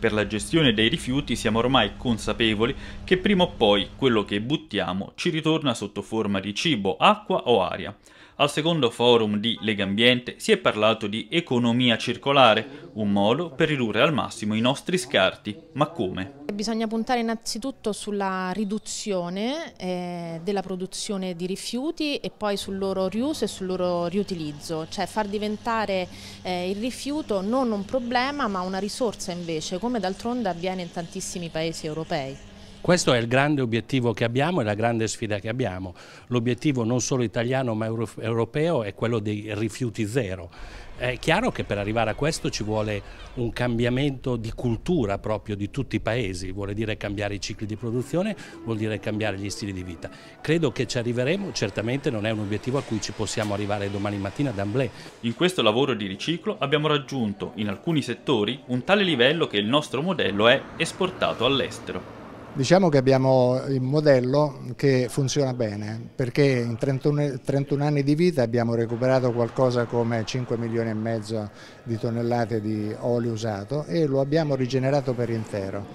Per la gestione dei rifiuti siamo ormai consapevoli che prima o poi quello che buttiamo ci ritorna sotto forma di cibo, acqua o aria. Al secondo forum di Lega Ambiente si è parlato di economia circolare, un modo per ridurre al massimo i nostri scarti. Ma come? Bisogna puntare innanzitutto sulla riduzione eh, della produzione di rifiuti e poi sul loro riuso e sul loro riutilizzo, cioè far diventare eh, il rifiuto non un problema ma una risorsa invece, come d'altronde avviene in tantissimi paesi europei. Questo è il grande obiettivo che abbiamo e la grande sfida che abbiamo. L'obiettivo non solo italiano ma europeo è quello dei rifiuti zero. È chiaro che per arrivare a questo ci vuole un cambiamento di cultura proprio di tutti i paesi, vuol dire cambiare i cicli di produzione, vuol dire cambiare gli stili di vita. Credo che ci arriveremo, certamente non è un obiettivo a cui ci possiamo arrivare domani mattina d'amblè. In questo lavoro di riciclo abbiamo raggiunto in alcuni settori un tale livello che il nostro modello è esportato all'estero. Diciamo che abbiamo un modello che funziona bene perché in 31, 31, anni di vita abbiamo recuperato qualcosa come 5 milioni e mezzo di tonnellate di olio usato e lo abbiamo rigenerato per intero.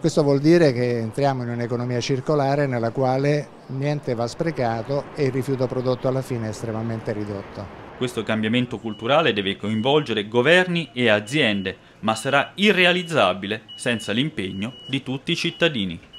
Questo vuol dire che entriamo in un'economia circolare nella quale niente va sprecato e il rifiuto prodotto alla fine è estremamente ridotto. Questo cambiamento culturale deve coinvolgere governi e aziende, ma sarà irrealizzabile senza l'impegno di tutti i cittadini.